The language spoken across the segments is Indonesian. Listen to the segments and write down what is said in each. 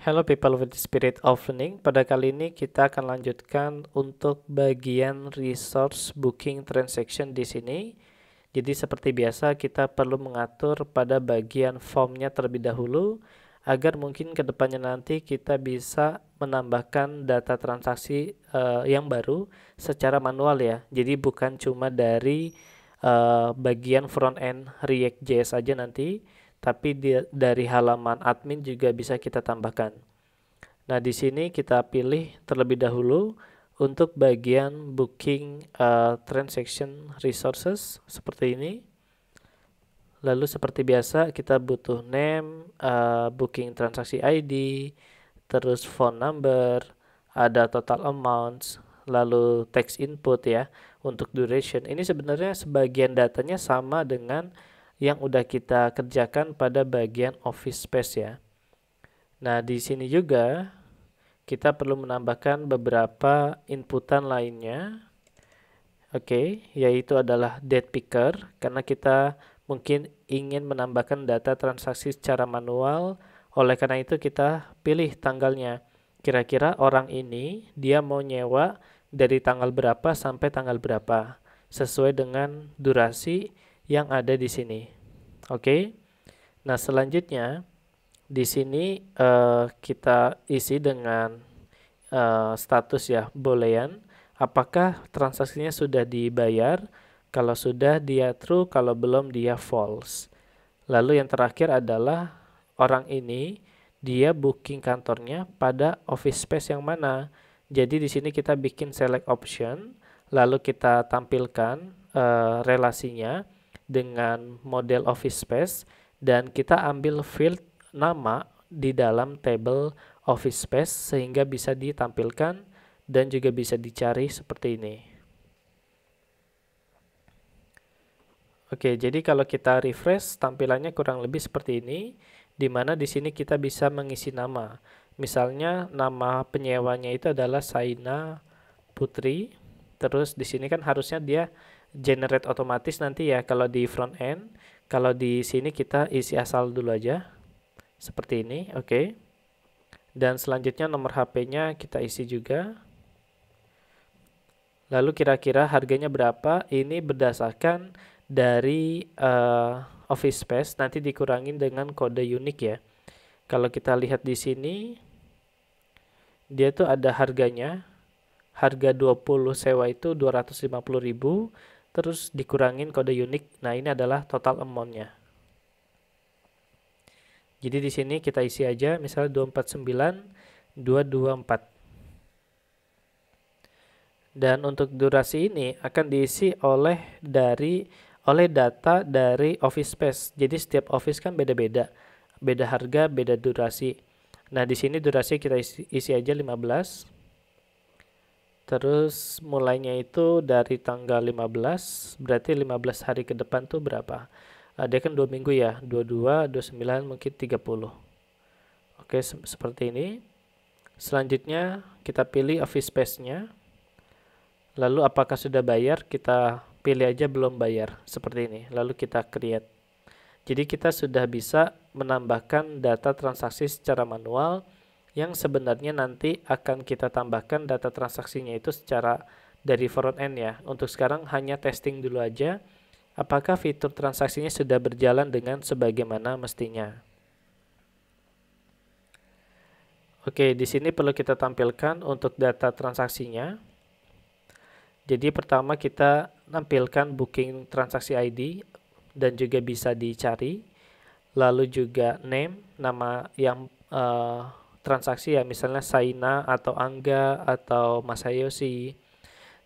Hello people with the spirit of learning. Pada kali ini kita akan lanjutkan untuk bagian resource booking transaction di sini. Jadi seperti biasa kita perlu mengatur pada bagian formnya terlebih dahulu agar mungkin kedepannya nanti kita bisa menambahkan data transaksi uh, yang baru secara manual ya. Jadi bukan cuma dari uh, bagian front end React JS aja nanti tapi di, dari halaman admin juga bisa kita tambahkan. Nah, di sini kita pilih terlebih dahulu untuk bagian booking uh, transaction resources seperti ini. Lalu seperti biasa kita butuh name, uh, booking transaksi ID, terus phone number, ada total amounts, lalu text input ya untuk duration. Ini sebenarnya sebagian datanya sama dengan yang udah kita kerjakan pada bagian office space ya. Nah, di sini juga kita perlu menambahkan beberapa inputan lainnya. Oke, okay, yaitu adalah date picker karena kita mungkin ingin menambahkan data transaksi secara manual. Oleh karena itu kita pilih tanggalnya. Kira-kira orang ini dia mau nyewa dari tanggal berapa sampai tanggal berapa sesuai dengan durasi yang ada di sini. Oke. Okay? Nah, selanjutnya di sini uh, kita isi dengan uh, status ya boolean apakah transaksinya sudah dibayar? Kalau sudah dia true, kalau belum dia false. Lalu yang terakhir adalah orang ini dia booking kantornya pada office space yang mana. Jadi di sini kita bikin select option, lalu kita tampilkan uh, relasinya dengan model office space dan kita ambil field nama di dalam table office space sehingga bisa ditampilkan dan juga bisa dicari seperti ini. Oke, jadi kalau kita refresh tampilannya kurang lebih seperti ini di mana di sini kita bisa mengisi nama. Misalnya nama penyewanya itu adalah Saina Putri. Terus di sini kan harusnya dia generate otomatis nanti ya kalau di front end kalau di sini kita isi asal dulu aja seperti ini oke okay. dan selanjutnya nomor HP-nya kita isi juga lalu kira-kira harganya berapa ini berdasarkan dari uh, office space nanti dikurangin dengan kode unik ya kalau kita lihat di sini dia tuh ada harganya harga 20 sewa itu 250.000 terus dikurangin kode unik. Nah, ini adalah total amount-nya. Jadi di sini kita isi aja misalnya 249 224. Dan untuk durasi ini akan diisi oleh dari oleh data dari office space. Jadi setiap office kan beda-beda. Beda harga, beda durasi. Nah, di sini durasi kita isi, isi aja 15 Terus mulainya itu dari tanggal 15, berarti 15 hari ke depan tuh berapa? Uh, dia kan dua minggu ya, 22, 29, mungkin 30. Oke, se seperti ini. Selanjutnya kita pilih office space-nya. Lalu apakah sudah bayar? Kita pilih aja belum bayar, seperti ini. Lalu kita create. Jadi kita sudah bisa menambahkan data transaksi secara manual yang sebenarnya nanti akan kita tambahkan data transaksinya itu secara dari front end ya. Untuk sekarang hanya testing dulu aja apakah fitur transaksinya sudah berjalan dengan sebagaimana mestinya. Oke, di sini perlu kita tampilkan untuk data transaksinya. Jadi pertama kita tampilkan booking transaksi ID dan juga bisa dicari. Lalu juga name, nama yang uh, transaksi ya misalnya Saina atau Angga atau Mas Hayoshi.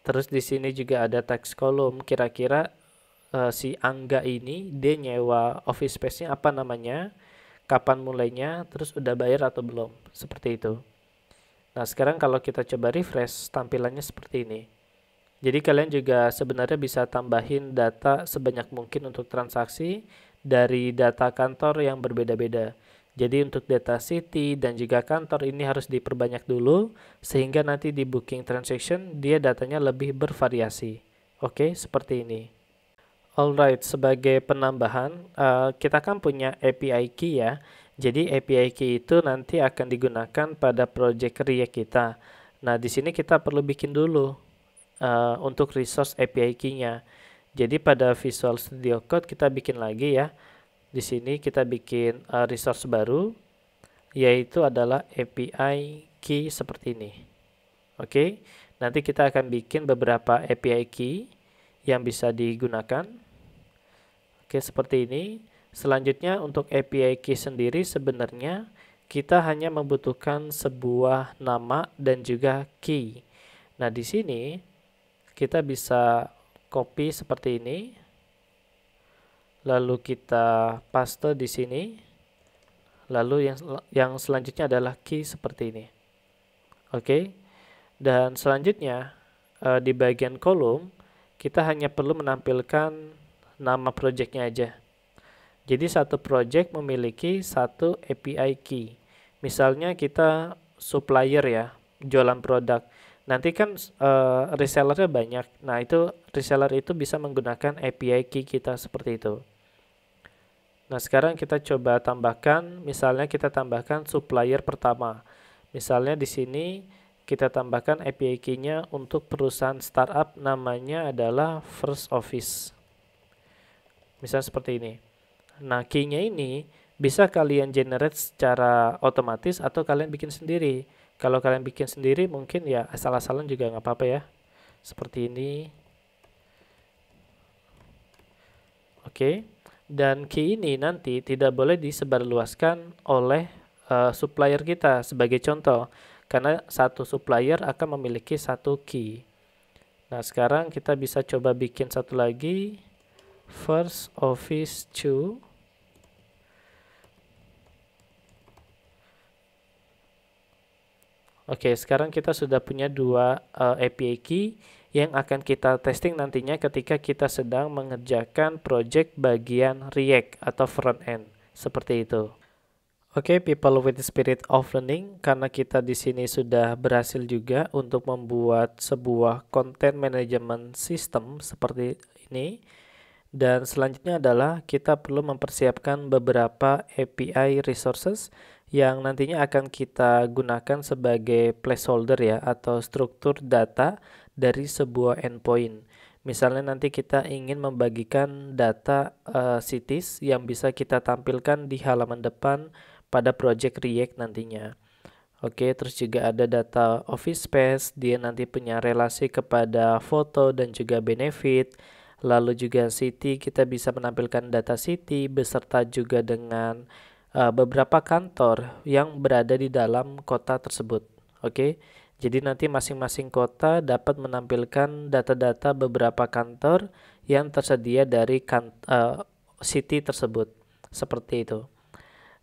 Terus di sini juga ada teks kolom kira-kira uh, si Angga ini dia nyewa office space-nya apa namanya? Kapan mulainya? Terus udah bayar atau belum? Seperti itu. Nah, sekarang kalau kita coba refresh tampilannya seperti ini. Jadi kalian juga sebenarnya bisa tambahin data sebanyak mungkin untuk transaksi dari data kantor yang berbeda-beda. Jadi untuk data city dan juga kantor ini harus diperbanyak dulu sehingga nanti di booking transaction dia datanya lebih bervariasi. Oke, seperti ini. Alright, sebagai penambahan, uh, kita kan punya API key ya. Jadi API key itu nanti akan digunakan pada project React kita. Nah, di sini kita perlu bikin dulu uh, untuk resource API key-nya. Jadi pada Visual Studio Code kita bikin lagi ya di sini kita bikin uh, resource baru yaitu adalah API key seperti ini. Oke. Okay? Nanti kita akan bikin beberapa API key yang bisa digunakan. Oke, okay, seperti ini. Selanjutnya untuk API key sendiri sebenarnya kita hanya membutuhkan sebuah nama dan juga key. Nah, di sini kita bisa copy seperti ini lalu kita paste di sini lalu yang yang selanjutnya adalah key seperti ini oke okay? dan selanjutnya uh, di bagian kolom kita hanya perlu menampilkan nama projectnya aja jadi satu project memiliki satu API key misalnya kita supplier ya jualan produk nanti kan uh, resellernya banyak. Nah itu reseller itu bisa menggunakan API key kita seperti itu. Nah, sekarang kita coba tambahkan, misalnya kita tambahkan supplier pertama. Misalnya di sini kita tambahkan API key-nya untuk perusahaan startup namanya adalah First Office. Misalnya seperti ini. Nah, key-nya ini bisa kalian generate secara otomatis atau kalian bikin sendiri. Kalau kalian bikin sendiri mungkin ya asal-asalan juga nggak apa-apa ya. Seperti ini. Oke. Okay dan key ini nanti tidak boleh disebarluaskan oleh uh, supplier kita sebagai contoh karena satu supplier akan memiliki satu key. Nah, sekarang kita bisa coba bikin satu lagi first office 2 Oke, sekarang kita sudah punya dua uh, eh, API key yang akan kita testing nantinya ketika kita sedang mengerjakan project bagian React atau front end seperti itu. Oke, okay, people with the spirit of learning, karena kita di sini sudah berhasil juga untuk membuat sebuah content management system seperti ini. Dan selanjutnya adalah kita perlu mempersiapkan beberapa API resources yang nantinya akan kita gunakan sebagai placeholder ya atau struktur data dari sebuah endpoint. Misalnya nanti kita ingin membagikan data uh, eh, cities yang bisa kita tampilkan di halaman depan pada project React nantinya. Oke, terus juga ada data office space, dia nanti punya relasi kepada foto dan juga benefit. Lalu juga city, kita bisa menampilkan data city beserta juga dengan uh, beberapa kantor yang berada di dalam kota tersebut. Oke. Okay? Jadi nanti masing-masing kota dapat menampilkan data-data beberapa kantor yang tersedia dari kan, uh, city tersebut. Seperti itu.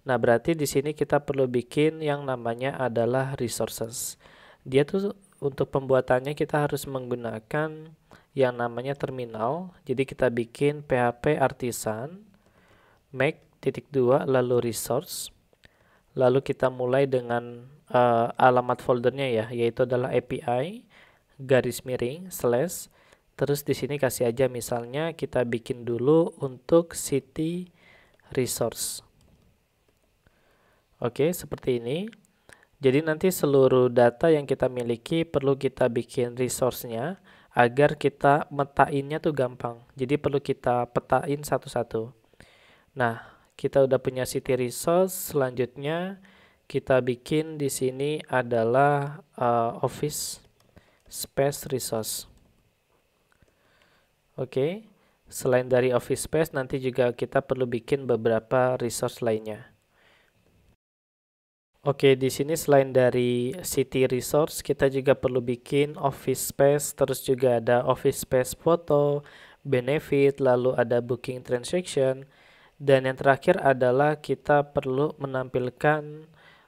Nah, berarti di sini kita perlu bikin yang namanya adalah resources. Dia tuh untuk pembuatannya kita harus menggunakan yang namanya terminal. Jadi kita bikin php artisan make titik dua lalu resource Lalu kita mulai dengan uh, alamat foldernya ya, yaitu adalah API garis miring slash. Terus di sini kasih aja misalnya kita bikin dulu untuk city resource. Oke, seperti ini. Jadi nanti seluruh data yang kita miliki perlu kita bikin resource-nya agar kita metainnya tuh gampang. Jadi perlu kita petain satu-satu. Nah, kita udah punya city resource selanjutnya kita bikin di sini adalah uh, office space resource oke okay. selain dari office space nanti juga kita perlu bikin beberapa resource lainnya Oke, di sini selain dari city resource, kita juga perlu bikin office space, terus juga ada office space foto, benefit, lalu ada booking transaction, dan yang terakhir adalah kita perlu menampilkan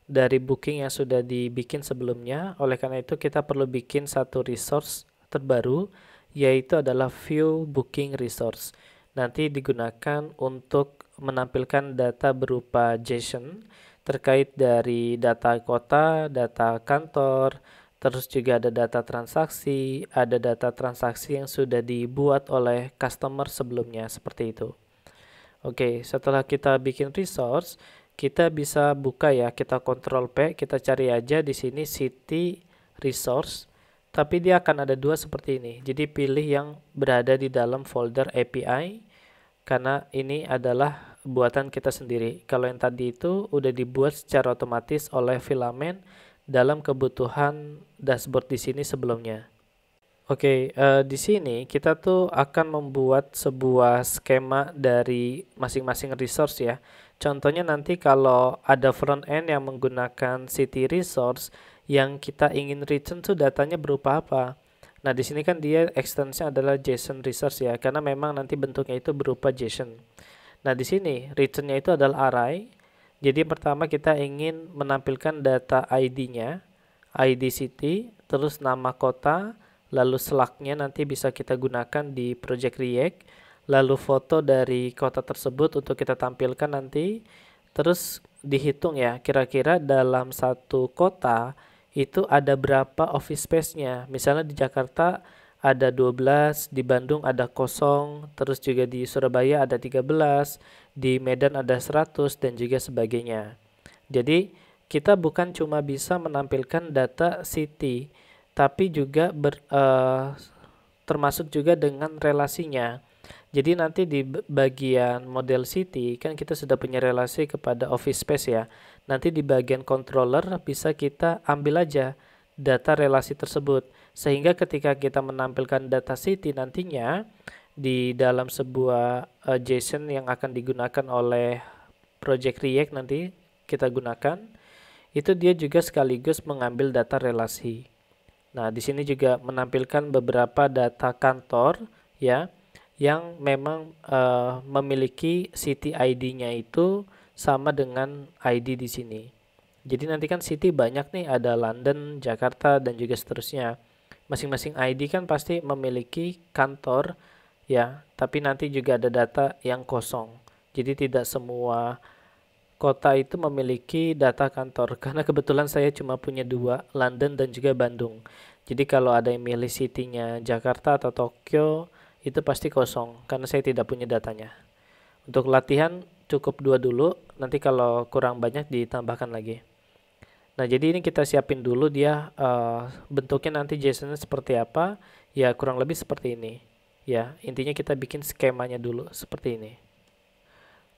dari booking yang sudah dibikin sebelumnya. Oleh karena itu kita perlu bikin satu resource terbaru yaitu adalah view booking resource. Nanti digunakan untuk menampilkan data berupa JSON terkait dari data kota, data kantor, terus juga ada data transaksi, ada data transaksi yang sudah dibuat oleh customer sebelumnya seperti itu. Oke, setelah kita bikin resource, kita bisa buka ya, kita kontrol P, kita cari aja di sini city resource, tapi dia akan ada dua seperti ini. Jadi pilih yang berada di dalam folder API, karena ini adalah buatan kita sendiri. Kalau yang tadi itu udah dibuat secara otomatis oleh filamen dalam kebutuhan dashboard di sini sebelumnya. Oke, uh, di sini kita tuh akan membuat sebuah skema dari masing-masing resource ya. Contohnya nanti kalau ada front end yang menggunakan city resource yang kita ingin return tuh datanya berupa apa. Nah, di sini kan dia extension adalah JSON resource ya, karena memang nanti bentuknya itu berupa JSON. Nah, di sini returnnya itu adalah array. Jadi pertama kita ingin menampilkan data ID-nya, ID city, terus nama kota, lalu selaknya nanti bisa kita gunakan di project React, lalu foto dari kota tersebut untuk kita tampilkan nanti, terus dihitung ya, kira-kira dalam satu kota itu ada berapa office space-nya. Misalnya di Jakarta ada 12, di Bandung ada kosong, terus juga di Surabaya ada 13, di Medan ada 100 dan juga sebagainya. Jadi kita bukan cuma bisa menampilkan data city, tapi juga ber, uh, termasuk juga dengan relasinya. Jadi nanti di bagian model city kan kita sudah punya relasi kepada office space ya. Nanti di bagian controller bisa kita ambil aja data relasi tersebut sehingga ketika kita menampilkan data city nantinya di dalam sebuah uh, JSON yang akan digunakan oleh project React nanti kita gunakan itu dia juga sekaligus mengambil data relasi. Nah, di sini juga menampilkan beberapa data kantor ya yang memang uh, memiliki city ID-nya itu sama dengan ID di sini. Jadi nanti kan city banyak nih ada London, Jakarta dan juga seterusnya. Masing-masing ID kan pasti memiliki kantor ya, tapi nanti juga ada data yang kosong. Jadi tidak semua kota itu memiliki data kantor karena kebetulan saya cuma punya dua London dan juga Bandung jadi kalau ada yang milih city-nya Jakarta atau Tokyo itu pasti kosong karena saya tidak punya datanya untuk latihan cukup dua dulu nanti kalau kurang banyak ditambahkan lagi nah jadi ini kita siapin dulu dia uh, bentuknya nanti json seperti apa ya kurang lebih seperti ini ya intinya kita bikin skemanya dulu seperti ini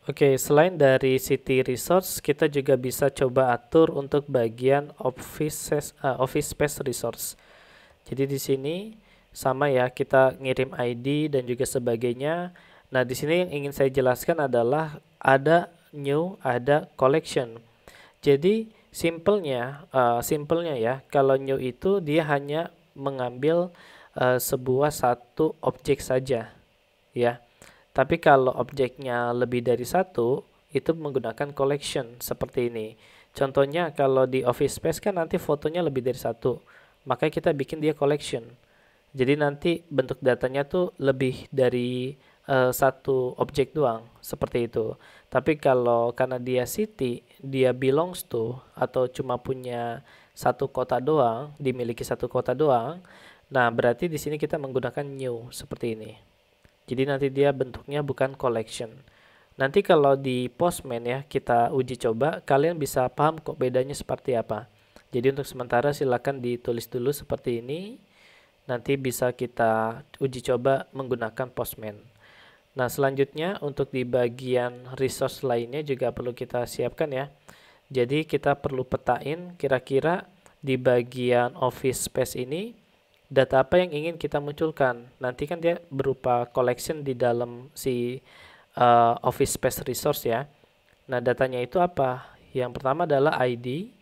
Oke, okay, selain dari City Resource, kita juga bisa coba atur untuk bagian Office, uh, office Space Resource. Jadi di sini sama ya, kita ngirim ID dan juga sebagainya. Nah, di sini yang ingin saya jelaskan adalah ada new, ada collection. Jadi simpelnya, uh, simpelnya ya, kalau new itu dia hanya mengambil uh, sebuah satu objek saja, ya tapi kalau objeknya lebih dari satu, itu menggunakan collection seperti ini. Contohnya kalau di office space kan nanti fotonya lebih dari satu, maka kita bikin dia collection. Jadi nanti bentuk datanya tuh lebih dari uh, satu objek doang, seperti itu. Tapi kalau karena dia city, dia belongs to atau cuma punya satu kota doang, dimiliki satu kota doang, nah berarti di sini kita menggunakan new seperti ini. Jadi nanti dia bentuknya bukan collection. Nanti kalau di Postman ya kita uji coba, kalian bisa paham kok bedanya seperti apa. Jadi untuk sementara silakan ditulis dulu seperti ini. Nanti bisa kita uji coba menggunakan Postman. Nah, selanjutnya untuk di bagian resource lainnya juga perlu kita siapkan ya. Jadi kita perlu petain kira-kira di bagian office space ini data apa yang ingin kita munculkan. Nanti kan dia berupa collection di dalam si uh, office space resource ya. Nah, datanya itu apa? Yang pertama adalah ID,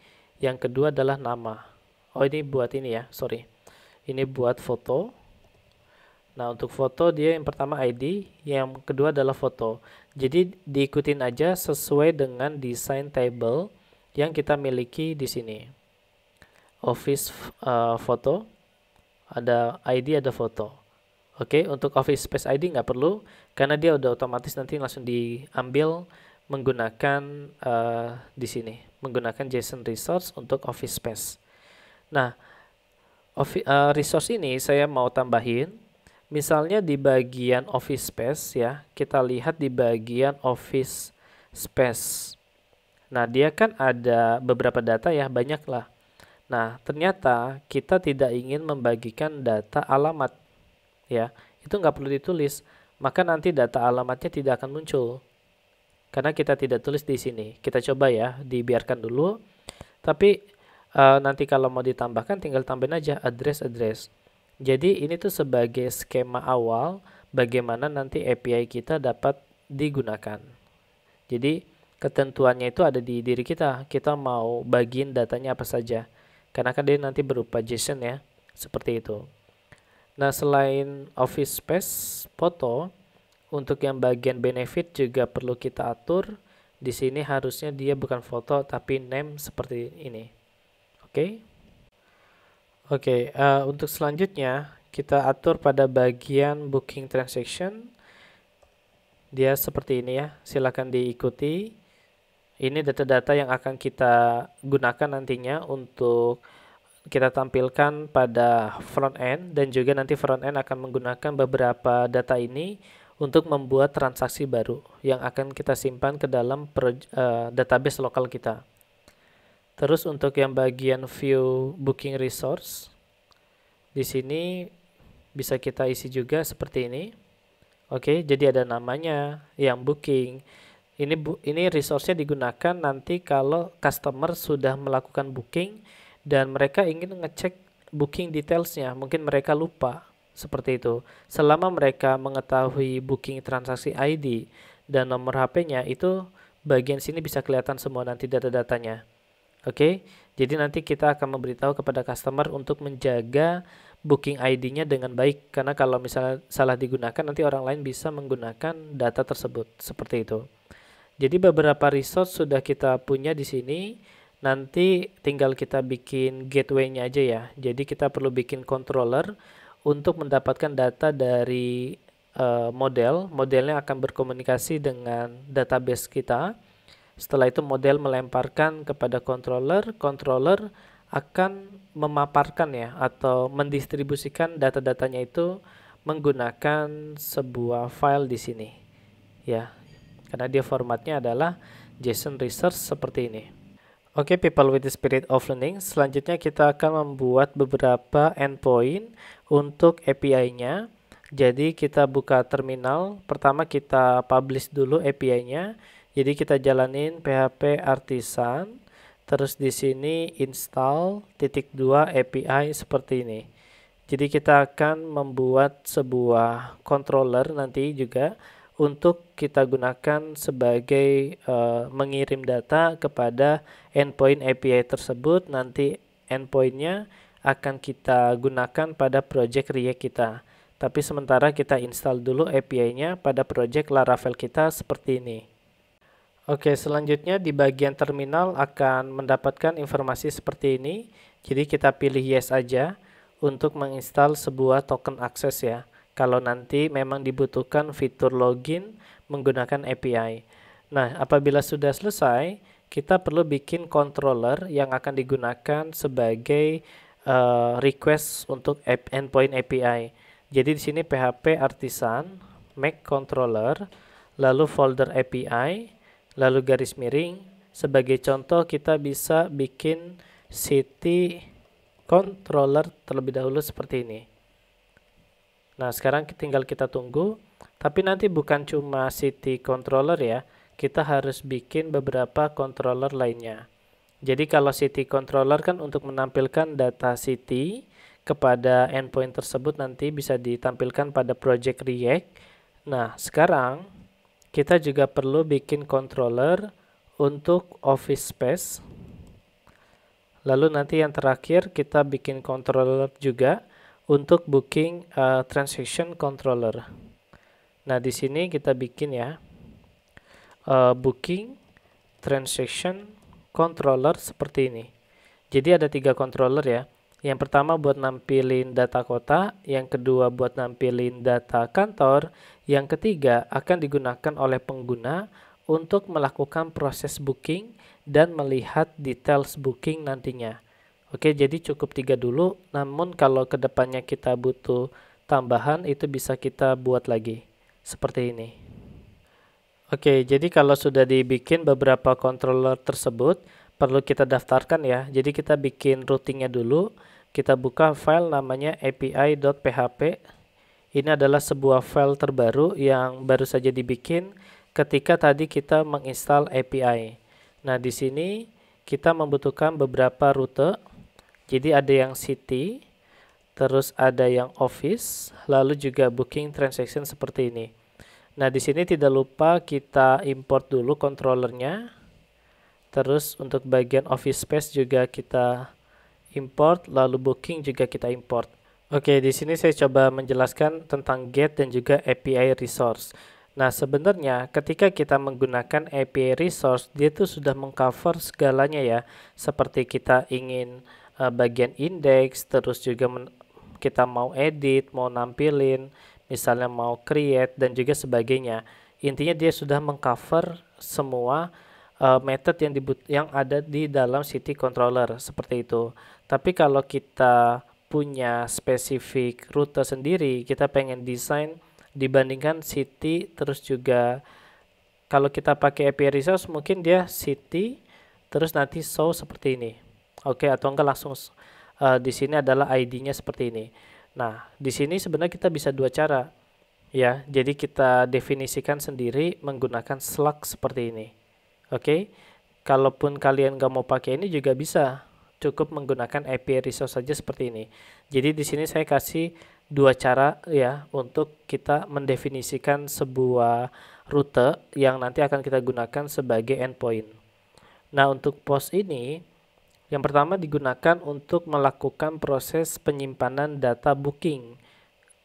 yang kedua adalah nama. Oh, ini buat ini ya, sorry. Ini buat foto. Nah, untuk foto dia yang pertama ID, yang kedua adalah foto. Jadi diikutin aja sesuai dengan design table yang kita miliki di sini. Office uh, foto ada ID ada foto Oke, okay, untuk Office Space ID nggak perlu karena dia udah otomatis nanti langsung diambil menggunakan uh, di sini, menggunakan JSON resource untuk Office Space. Nah, ofi, uh, eh, resource ini saya mau tambahin, misalnya di bagian Office Space ya, kita lihat di bagian Office Space. Nah, dia kan ada beberapa data ya, banyak lah. Nah, ternyata kita tidak ingin membagikan data alamat. Ya, itu nggak perlu ditulis. Maka nanti data alamatnya tidak akan muncul. Karena kita tidak tulis di sini. Kita coba ya, dibiarkan dulu. Tapi e, nanti kalau mau ditambahkan tinggal tambahin aja address-address. Jadi ini tuh sebagai skema awal bagaimana nanti API kita dapat digunakan. Jadi ketentuannya itu ada di diri kita. Kita mau bagiin datanya apa saja karena kan dia nanti berupa JSON ya seperti itu nah selain office space foto untuk yang bagian benefit juga perlu kita atur di sini harusnya dia bukan foto tapi name seperti ini oke okay? oke okay, uh, eh, untuk selanjutnya kita atur pada bagian booking transaction dia seperti ini ya silahkan diikuti ini data-data yang akan kita gunakan nantinya untuk kita tampilkan pada front end dan juga nanti front end akan menggunakan beberapa data ini untuk membuat transaksi baru yang akan kita simpan ke dalam eh, database lokal kita. Terus untuk yang bagian view booking resource di sini bisa kita isi juga seperti ini. Oke, jadi ada namanya, yang booking, ini bu, ini resource-nya digunakan nanti kalau customer sudah melakukan booking dan mereka ingin ngecek booking detailsnya mungkin mereka lupa seperti itu selama mereka mengetahui booking transaksi ID dan nomor HP-nya itu bagian sini bisa kelihatan semua nanti data-datanya oke okay? jadi nanti kita akan memberitahu kepada customer untuk menjaga booking ID-nya dengan baik karena kalau misalnya salah digunakan nanti orang lain bisa menggunakan data tersebut seperti itu jadi beberapa resource sudah kita punya di sini. Nanti tinggal kita bikin gateway-nya aja ya. Jadi kita perlu bikin controller untuk mendapatkan data dari uh, model. Modelnya akan berkomunikasi dengan database kita. Setelah itu model melemparkan kepada controller, controller akan memaparkan ya atau mendistribusikan data-datanya itu menggunakan sebuah file di sini. Ya, karena dia formatnya adalah JSON research seperti ini. Oke, okay, people with the spirit of learning, selanjutnya kita akan membuat beberapa endpoint untuk API-nya. Jadi kita buka terminal, pertama kita publish dulu API-nya. Jadi kita jalanin PHP artisan, terus di sini install titik dua API seperti ini. Jadi kita akan membuat sebuah controller nanti juga untuk kita gunakan sebagai uh, mengirim data kepada endpoint API tersebut nanti endpointnya akan kita gunakan pada project React kita tapi sementara kita install dulu API-nya pada project Laravel kita seperti ini Oke selanjutnya di bagian terminal akan mendapatkan informasi seperti ini jadi kita pilih yes aja untuk menginstal sebuah token akses ya kalau nanti memang dibutuhkan fitur login menggunakan API. Nah, apabila sudah selesai, kita perlu bikin controller yang akan digunakan sebagai uh, request untuk endpoint API. Jadi di sini PHP artisan make controller lalu folder API lalu garis miring sebagai contoh kita bisa bikin city controller terlebih dahulu seperti ini. Nah, sekarang tinggal kita tunggu. Tapi nanti bukan cuma city controller ya, kita harus bikin beberapa controller lainnya. Jadi kalau city controller kan untuk menampilkan data city kepada endpoint tersebut nanti bisa ditampilkan pada project React. Nah, sekarang kita juga perlu bikin controller untuk office space. Lalu nanti yang terakhir kita bikin controller juga untuk booking uh, transaction controller. Nah, di sini kita bikin ya uh, booking transaction controller seperti ini. Jadi ada tiga controller ya. Yang pertama buat nampilin data kota, yang kedua buat nampilin data kantor, yang ketiga akan digunakan oleh pengguna untuk melakukan proses booking dan melihat details booking nantinya. Oke, jadi cukup tiga dulu. Namun kalau kedepannya kita butuh tambahan, itu bisa kita buat lagi. Seperti ini. Oke, jadi kalau sudah dibikin beberapa controller tersebut, perlu kita daftarkan ya. Jadi kita bikin routingnya dulu. Kita buka file namanya api.php. Ini adalah sebuah file terbaru yang baru saja dibikin ketika tadi kita menginstal API. Nah, di sini kita membutuhkan beberapa rute jadi ada yang city, terus ada yang office, lalu juga booking transaction seperti ini. Nah, di sini tidak lupa kita import dulu controllernya. Terus untuk bagian office space juga kita import, lalu booking juga kita import. Oke, di sini saya coba menjelaskan tentang GET dan juga API resource. Nah, sebenarnya ketika kita menggunakan API resource, dia itu sudah mengcover segalanya ya, seperti kita ingin uh, bagian indeks terus juga kita mau edit mau nampilin misalnya mau create dan juga sebagainya intinya dia sudah mengcover semua uh, method yang dibut yang ada di dalam city controller seperti itu tapi kalau kita punya spesifik rute sendiri kita pengen desain dibandingkan city terus juga kalau kita pakai API resource mungkin dia city terus nanti show seperti ini Oke, okay, atau enggak langsung uh, di sini adalah ID-nya seperti ini. Nah, di sini sebenarnya kita bisa dua cara. Ya, jadi kita definisikan sendiri menggunakan slug seperti ini. Oke. Okay? Kalaupun kalian nggak mau pakai ini juga bisa. Cukup menggunakan API resource saja seperti ini. Jadi di sini saya kasih dua cara ya untuk kita mendefinisikan sebuah rute yang nanti akan kita gunakan sebagai endpoint. Nah, untuk post ini yang pertama digunakan untuk melakukan proses penyimpanan data booking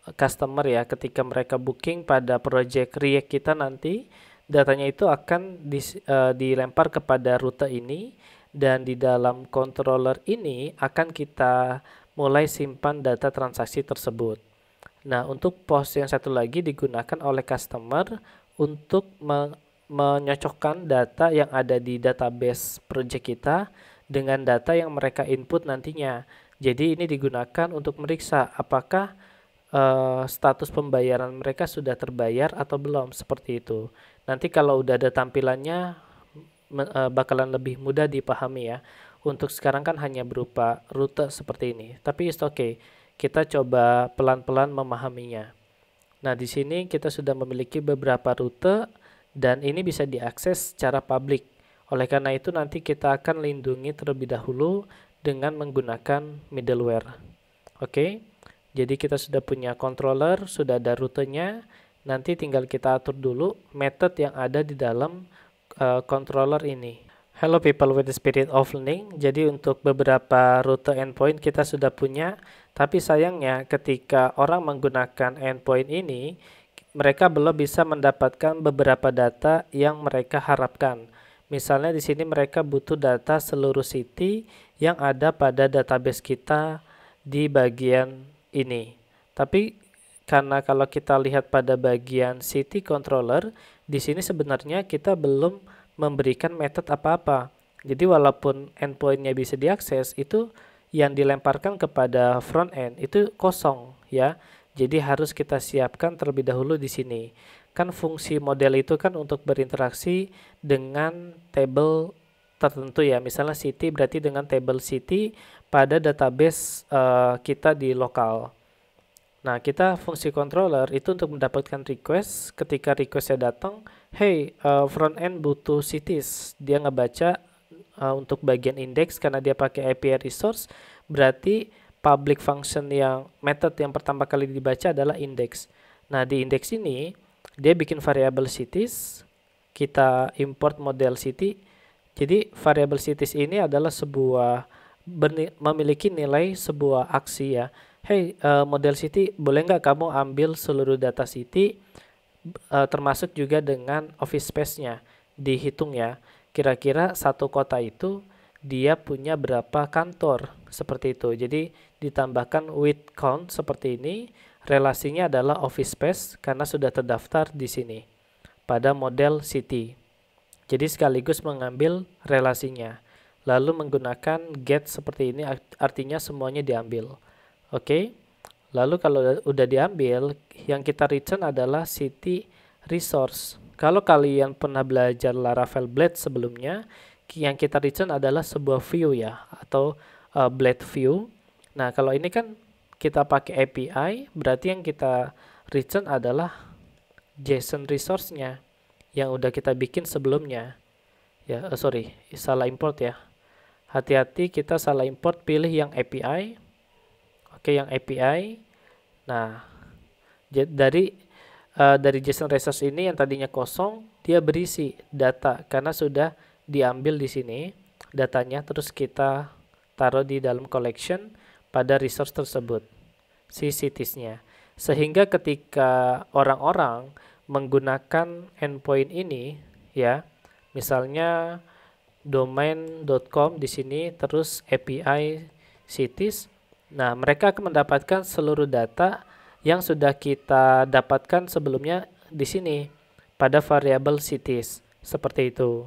eh, customer ya ketika mereka booking pada project React kita nanti datanya itu akan di, uh, eh, dilempar kepada rute ini dan di dalam controller ini akan kita mulai simpan data transaksi tersebut. Nah, untuk pos yang satu lagi digunakan oleh customer untuk me menyocokkan data yang ada di database project kita dengan data yang mereka input nantinya. Jadi ini digunakan untuk meriksa apakah uh, status pembayaran mereka sudah terbayar atau belum seperti itu. Nanti kalau udah ada tampilannya eh, bakalan lebih mudah dipahami ya. Untuk sekarang kan hanya berupa rute seperti ini. Tapi it's okay. Kita coba pelan-pelan memahaminya. Nah, di sini kita sudah memiliki beberapa rute dan ini bisa diakses secara publik oleh karena itu nanti kita akan lindungi terlebih dahulu dengan menggunakan middleware. Oke. Jadi kita sudah punya controller, sudah ada rutenya. Nanti tinggal kita atur dulu method yang ada di dalam uh, controller ini. Hello people with the spirit of learning. Jadi untuk beberapa rute endpoint kita sudah punya, tapi sayangnya ketika orang menggunakan endpoint ini, mereka belum bisa mendapatkan beberapa data yang mereka harapkan. Misalnya di sini mereka butuh data seluruh city yang ada pada database kita di bagian ini. Tapi karena kalau kita lihat pada bagian city controller, di sini sebenarnya kita belum memberikan method apa-apa. Jadi walaupun endpointnya bisa diakses, itu yang dilemparkan kepada front end itu kosong ya. Jadi harus kita siapkan terlebih dahulu di sini kan fungsi model itu kan untuk berinteraksi dengan table tertentu ya misalnya city berarti dengan table city pada database uh, kita di lokal nah kita fungsi controller itu untuk mendapatkan request ketika requestnya datang hey uh, front end butuh cities dia ngebaca uh, untuk bagian index karena dia pakai API resource berarti public function yang method yang pertama kali dibaca adalah index nah di index ini dia bikin variable cities kita import model city jadi variable cities ini adalah sebuah memiliki nilai sebuah aksi ya hey uh, model city boleh nggak kamu ambil seluruh data city uh, termasuk juga dengan office space-nya dihitung ya kira-kira satu kota itu dia punya berapa kantor seperti itu jadi ditambahkan with count seperti ini Relasinya adalah office space karena sudah terdaftar di sini pada model city. Jadi sekaligus mengambil relasinya. Lalu menggunakan get seperti ini artinya semuanya diambil. Oke. Okay? Lalu kalau udah diambil, yang kita return adalah city resource. Kalau kalian pernah belajar Laravel Blade sebelumnya, yang kita return adalah sebuah view ya atau uh, blade view. Nah, kalau ini kan kita pakai API, berarti yang kita return adalah JSON resource-nya yang udah kita bikin sebelumnya. Ya, oh sorry, salah import ya. Hati-hati kita salah import, pilih yang API. Oke, yang API. Nah, dari uh, dari JSON resource ini yang tadinya kosong, dia berisi data karena sudah diambil di sini datanya terus kita taruh di dalam collection pada resource tersebut, si sitisnya. Sehingga ketika orang-orang menggunakan endpoint ini, ya, misalnya domain.com di sini terus API sitis. Nah, mereka akan mendapatkan seluruh data yang sudah kita dapatkan sebelumnya di sini pada variabel cities seperti itu.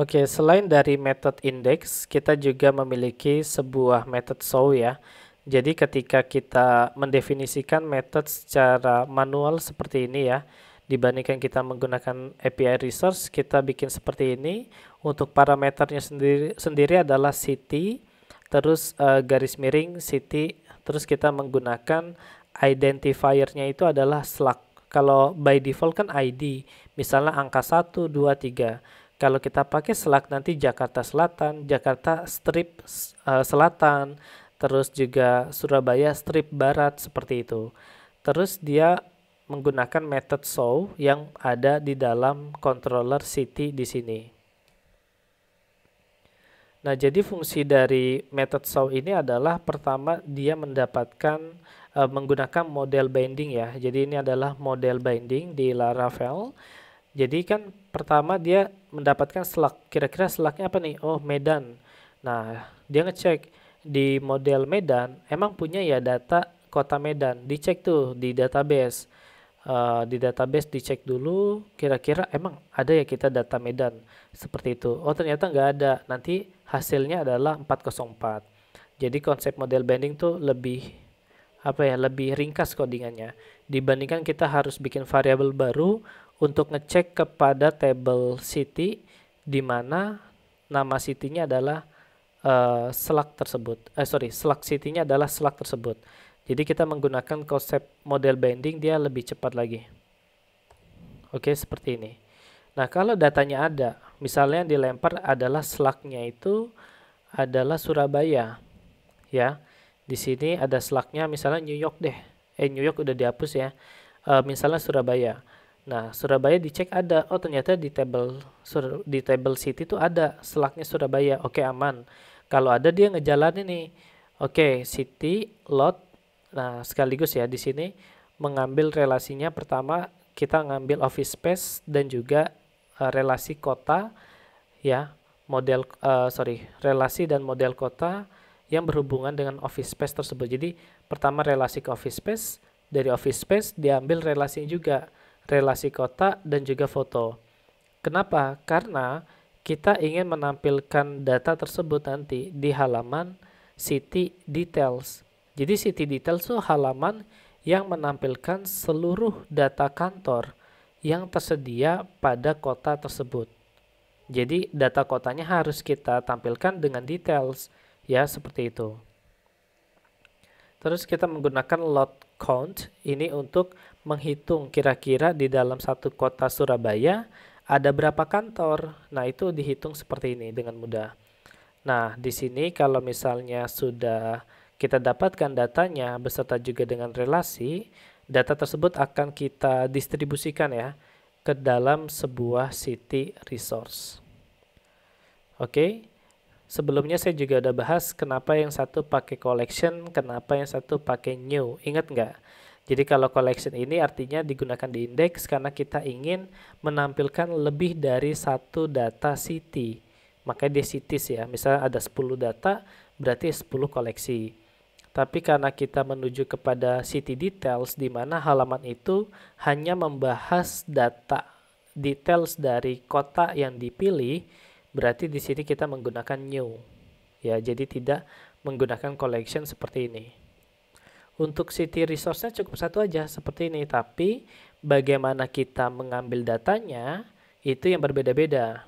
Oke, okay, selain dari method index, kita juga memiliki sebuah method show ya. Jadi ketika kita mendefinisikan method secara manual seperti ini ya, dibandingkan kita menggunakan API resource, kita bikin seperti ini. Untuk parameternya sendiri sendiri adalah city, terus uh, garis miring city, terus kita menggunakan identifiernya itu adalah slug. Kalau by default kan ID, misalnya angka 1, 2, 3 kalau kita pakai selak nanti Jakarta Selatan, Jakarta Strip eh, Selatan, terus juga Surabaya Strip Barat seperti itu. Terus dia menggunakan method show yang ada di dalam controller city di sini. Nah, jadi fungsi dari method show ini adalah pertama dia mendapatkan uh, menggunakan model binding ya. Jadi ini adalah model binding di Laravel. Jadi kan pertama dia mendapatkan slug. Kira-kira selaknya apa nih? Oh, Medan. Nah, dia ngecek di model Medan emang punya ya data kota Medan. Dicek tuh di database. Uh, di database dicek dulu kira-kira emang ada ya kita data Medan seperti itu. Oh, ternyata nggak ada. Nanti hasilnya adalah 404. Jadi konsep model banding tuh lebih apa ya, lebih ringkas codingannya dibandingkan kita harus bikin variabel baru untuk ngecek kepada table city di mana nama city-nya adalah uh, slug tersebut. Eh sorry, selak city-nya adalah selak tersebut. Jadi kita menggunakan konsep model binding dia lebih cepat lagi. Oke, seperti ini. Nah, kalau datanya ada, misalnya yang dilempar adalah selaknya itu adalah Surabaya. Ya. Di sini ada selaknya misalnya New York deh. Eh New York udah dihapus ya. Uh, misalnya Surabaya. Nah, Surabaya dicek ada. Oh, ternyata di table sur, di table city itu ada selaknya Surabaya. Oke, aman. Kalau ada dia ngejalan ini Oke, city lot. Nah, sekaligus ya di sini mengambil relasinya pertama kita ngambil office space dan juga uh, relasi kota ya, model uh, sorry, relasi dan model kota yang berhubungan dengan office space tersebut. Jadi, pertama relasi ke office space, dari office space diambil relasinya juga relasi kota dan juga foto. Kenapa? Karena kita ingin menampilkan data tersebut nanti di halaman city details. Jadi city details itu halaman yang menampilkan seluruh data kantor yang tersedia pada kota tersebut. Jadi data kotanya harus kita tampilkan dengan details ya seperti itu. Terus kita menggunakan lot count ini untuk menghitung kira-kira di dalam satu kota Surabaya ada berapa kantor. Nah, itu dihitung seperti ini dengan mudah. Nah, di sini kalau misalnya sudah kita dapatkan datanya beserta juga dengan relasi, data tersebut akan kita distribusikan ya ke dalam sebuah city resource. Oke. Sebelumnya saya juga udah bahas kenapa yang satu pakai collection, kenapa yang satu pakai new. Ingat nggak? Jadi kalau collection ini artinya digunakan di indeks karena kita ingin menampilkan lebih dari satu data city. Makanya dia cities ya. Misalnya ada 10 data, berarti 10 koleksi. Tapi karena kita menuju kepada city details di mana halaman itu hanya membahas data details dari kota yang dipilih, berarti di sini kita menggunakan new. Ya, jadi tidak menggunakan collection seperti ini. Untuk city resource-nya cukup satu aja seperti ini, tapi bagaimana kita mengambil datanya itu yang berbeda-beda.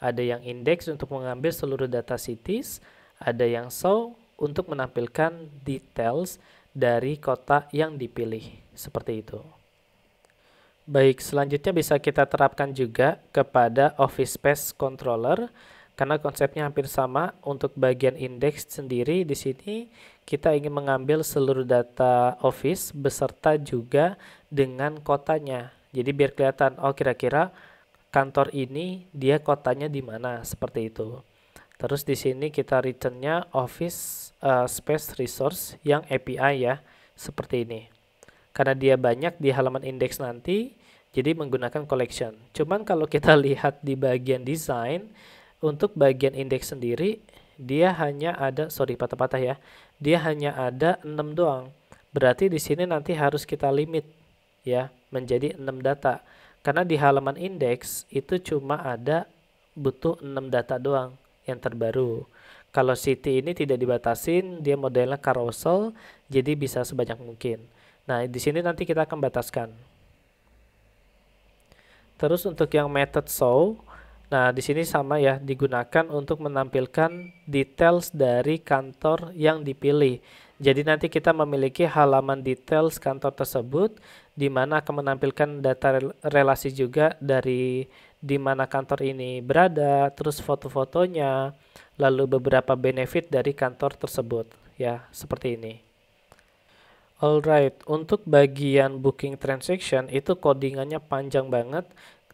Ada yang indeks untuk mengambil seluruh data cities, ada yang show untuk menampilkan details dari kota yang dipilih, seperti itu. Baik, selanjutnya bisa kita terapkan juga kepada Office Space Controller karena konsepnya hampir sama untuk bagian indeks sendiri di sini kita ingin mengambil seluruh data Office beserta juga dengan kotanya. Jadi biar kelihatan oh kira-kira kantor ini dia kotanya di mana seperti itu. Terus di sini kita returnnya Office uh, Space Resource yang API ya seperti ini. Karena dia banyak di halaman indeks nanti, jadi menggunakan collection. Cuman kalau kita lihat di bagian design untuk bagian indeks sendiri dia hanya ada sorry patah-patah ya dia hanya ada 6 doang berarti di sini nanti harus kita limit ya menjadi 6 data karena di halaman indeks itu cuma ada butuh 6 data doang yang terbaru kalau city ini tidak dibatasin dia modelnya carousel jadi bisa sebanyak mungkin nah di sini nanti kita akan bataskan terus untuk yang method show Nah, di sini sama ya, digunakan untuk menampilkan details dari kantor yang dipilih. Jadi nanti kita memiliki halaman details kantor tersebut di mana akan menampilkan data relasi juga dari di mana kantor ini berada, terus foto-fotonya, lalu beberapa benefit dari kantor tersebut ya, seperti ini. Alright, untuk bagian booking transaction itu codingannya panjang banget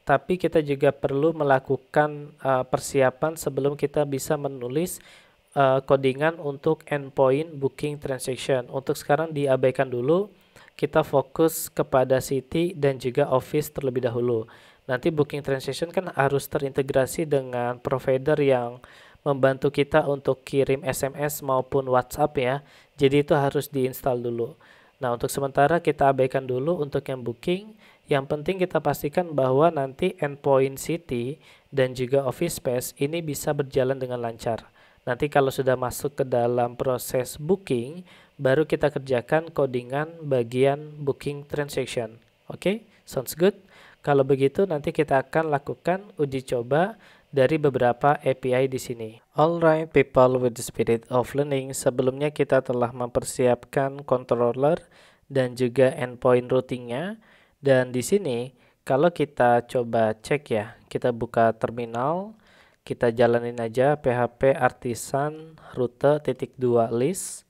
tapi kita juga perlu melakukan uh, persiapan sebelum kita bisa menulis uh, codingan untuk endpoint booking transaction. Untuk sekarang diabaikan dulu, kita fokus kepada City dan juga Office terlebih dahulu. Nanti booking transaction kan harus terintegrasi dengan provider yang membantu kita untuk kirim SMS maupun WhatsApp ya. Jadi itu harus diinstal dulu. Nah, untuk sementara kita abaikan dulu untuk yang booking yang penting kita pastikan bahwa nanti endpoint city dan juga office space ini bisa berjalan dengan lancar. Nanti kalau sudah masuk ke dalam proses booking, baru kita kerjakan codingan bagian booking transaction. Oke, okay? sounds good? Kalau begitu nanti kita akan lakukan uji coba dari beberapa API di sini. Alright people with the spirit of learning, sebelumnya kita telah mempersiapkan controller dan juga endpoint routingnya dan di sini kalau kita coba cek ya, kita buka terminal, kita jalanin aja php artisan rute titik dua list.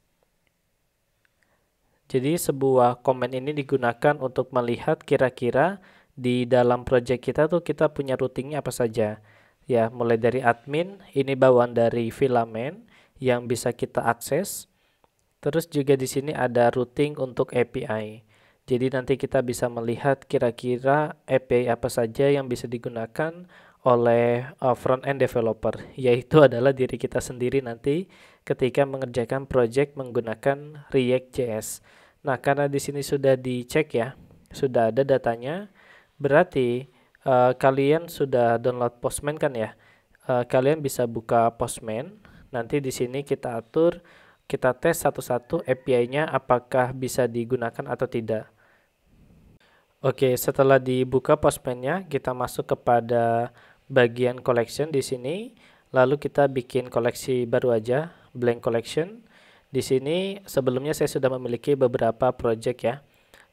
Jadi sebuah komen ini digunakan untuk melihat kira-kira di dalam project kita tuh kita punya routingnya apa saja. Ya, mulai dari admin, ini bawaan dari filament yang bisa kita akses. Terus juga di sini ada routing untuk API. Jadi nanti kita bisa melihat kira-kira API apa saja yang bisa digunakan oleh uh, front end developer, yaitu adalah diri kita sendiri nanti ketika mengerjakan project menggunakan React.js. Nah, karena di sini sudah dicek ya, sudah ada datanya, berarti uh, kalian sudah download Postman kan ya? Uh, kalian bisa buka Postman. Nanti di sini kita atur, kita tes satu-satu API-nya apakah bisa digunakan atau tidak. Oke, setelah dibuka postman-nya, kita masuk kepada bagian collection di sini. Lalu kita bikin koleksi baru aja, blank collection. Di sini sebelumnya saya sudah memiliki beberapa project ya.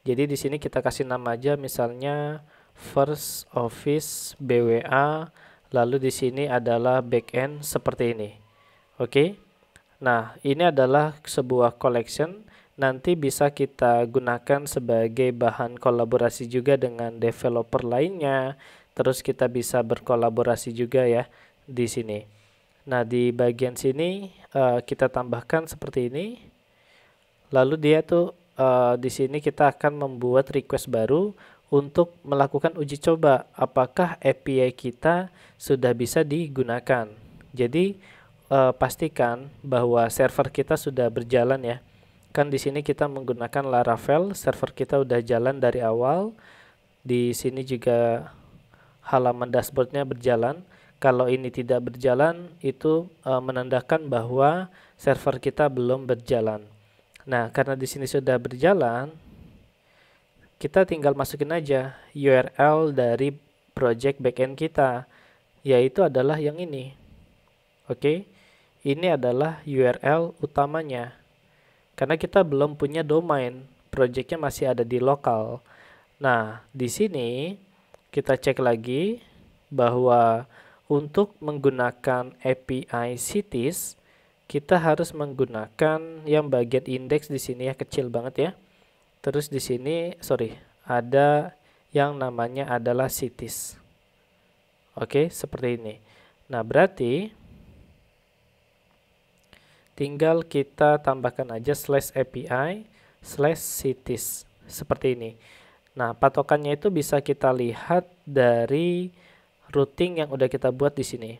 Jadi di sini kita kasih nama aja misalnya first office BWA lalu di sini adalah backend seperti ini. Oke. Nah, ini adalah sebuah collection nanti bisa kita gunakan sebagai bahan kolaborasi juga dengan developer lainnya. Terus kita bisa berkolaborasi juga ya di sini. Nah, di bagian sini uh, kita tambahkan seperti ini. Lalu dia tuh uh, di sini kita akan membuat request baru untuk melakukan uji coba apakah API kita sudah bisa digunakan. Jadi uh, pastikan bahwa server kita sudah berjalan ya kan di sini kita menggunakan Laravel server kita udah jalan dari awal di sini juga halaman dashboardnya berjalan kalau ini tidak berjalan itu e, menandakan bahwa server kita belum berjalan nah karena di sini sudah berjalan kita tinggal masukin aja URL dari project backend kita yaitu adalah yang ini oke okay? ini adalah URL utamanya karena kita belum punya domain, projectnya masih ada di lokal. Nah, di sini kita cek lagi bahwa untuk menggunakan API Cities, kita harus menggunakan yang bagian indeks di sini ya kecil banget ya. Terus di sini, sorry, ada yang namanya adalah cities. Oke, seperti ini. Nah, berarti tinggal kita tambahkan aja slash API slash cities seperti ini. Nah, patokannya itu bisa kita lihat dari routing yang udah kita buat di sini.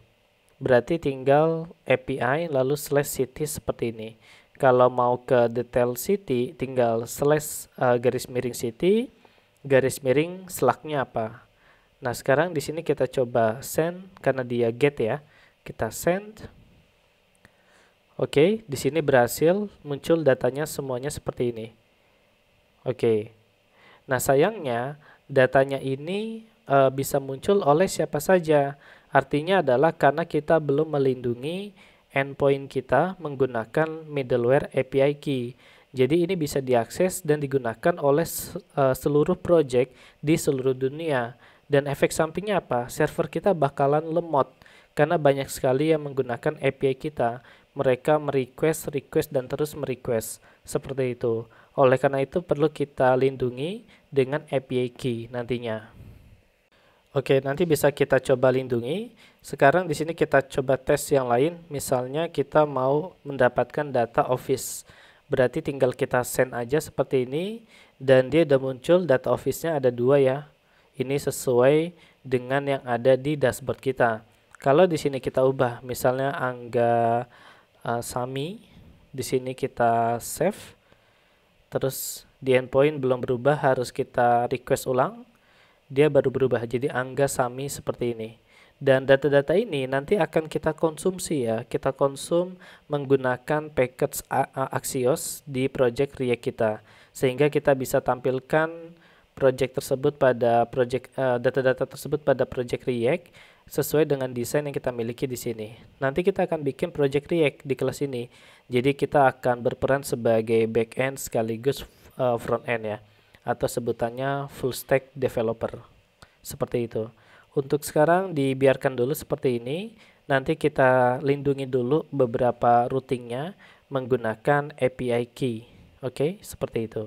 Berarti tinggal API lalu slash cities seperti ini. Kalau mau ke detail city, tinggal slash uh, garis miring city, garis miring selaknya apa. Nah, sekarang di sini kita coba send karena dia get ya. Kita send Oke, okay, di sini berhasil muncul datanya semuanya seperti ini. Oke. Okay. Nah, sayangnya datanya ini e, bisa muncul oleh siapa saja. Artinya adalah karena kita belum melindungi endpoint kita menggunakan middleware API key. Jadi ini bisa diakses dan digunakan oleh e, seluruh project di seluruh dunia. Dan efek sampingnya apa? Server kita bakalan lemot karena banyak sekali yang menggunakan API kita mereka merequest, request, dan terus merequest. Seperti itu. Oleh karena itu perlu kita lindungi dengan API key nantinya. Oke, nanti bisa kita coba lindungi. Sekarang di sini kita coba tes yang lain. Misalnya kita mau mendapatkan data office. Berarti tinggal kita send aja seperti ini. Dan dia udah muncul data office-nya ada dua ya. Ini sesuai dengan yang ada di dashboard kita. Kalau di sini kita ubah, misalnya angga uh, sami di sini kita save terus di endpoint belum berubah harus kita request ulang dia baru berubah jadi angga sami seperti ini dan data-data ini nanti akan kita konsumsi ya kita konsum menggunakan package Axios di project React kita sehingga kita bisa tampilkan project tersebut pada project eh, data-data uh, tersebut pada project React sesuai dengan desain yang kita miliki di sini. Nanti kita akan bikin project React di kelas ini. Jadi kita akan berperan sebagai back end sekaligus uh, eh, front end ya atau sebutannya full stack developer. Seperti itu. Untuk sekarang dibiarkan dulu seperti ini. Nanti kita lindungi dulu beberapa routingnya menggunakan API key. Oke, okay? seperti itu.